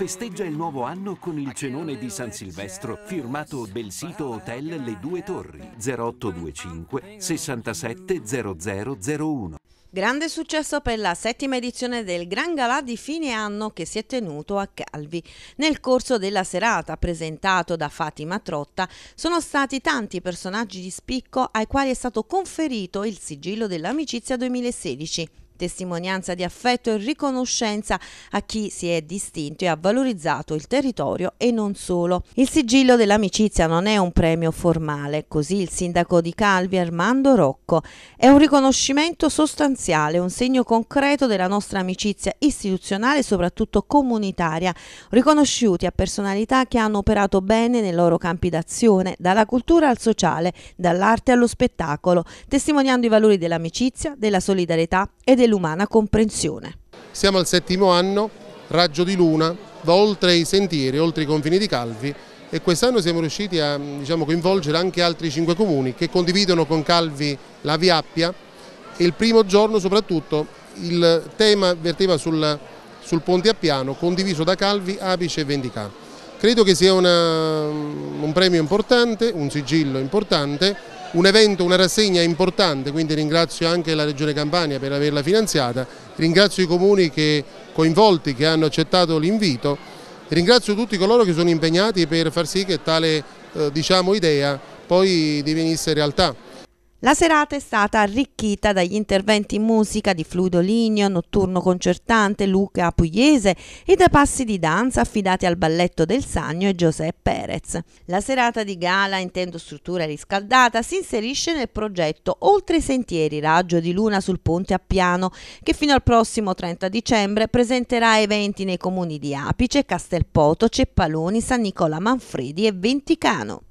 festeggia il nuovo anno con il cenone di San Silvestro firmato del sito Hotel Le Due Torri 0825 67 0001. Grande successo per la settima edizione del Gran Galà di fine anno che si è tenuto a Calvi. Nel corso della serata, presentato da Fatima Trotta, sono stati tanti personaggi di spicco ai quali è stato conferito il sigillo dell'amicizia 2016 testimonianza di affetto e riconoscenza a chi si è distinto e ha valorizzato il territorio e non solo. Il sigillo dell'amicizia non è un premio formale, così il sindaco di Calvi Armando Rocco. È un riconoscimento sostanziale, un segno concreto della nostra amicizia istituzionale e soprattutto comunitaria, riconosciuti a personalità che hanno operato bene nei loro campi d'azione, dalla cultura al sociale, dall'arte allo spettacolo, testimoniando i valori dell'amicizia, della solidarietà e dell'umana comprensione. Siamo al settimo anno, raggio di luna, va oltre i sentieri, oltre i confini di Calvi e quest'anno siamo riusciti a diciamo, coinvolgere anche altri cinque comuni che condividono con Calvi la via Appia e il primo giorno soprattutto il tema verteva sul, sul ponte a piano condiviso da Calvi, Apice e Vendicà. Credo che sia una, un premio importante, un sigillo importante un evento, una rassegna importante, quindi ringrazio anche la Regione Campania per averla finanziata, ringrazio i comuni che, coinvolti che hanno accettato l'invito, ringrazio tutti coloro che sono impegnati per far sì che tale eh, diciamo, idea poi divenisse realtà. La serata è stata arricchita dagli interventi in musica di Fluido Ligno, Notturno Concertante, Luca Pugliese e da passi di danza affidati al balletto del Sagno e Giuseppe Perez. La serata di gala, intendo struttura riscaldata, si inserisce nel progetto Oltre i sentieri, raggio di luna sul ponte a piano, che fino al prossimo 30 dicembre presenterà eventi nei comuni di Apice, Castelpoto, Ceppaloni, San Nicola Manfredi e Venticano.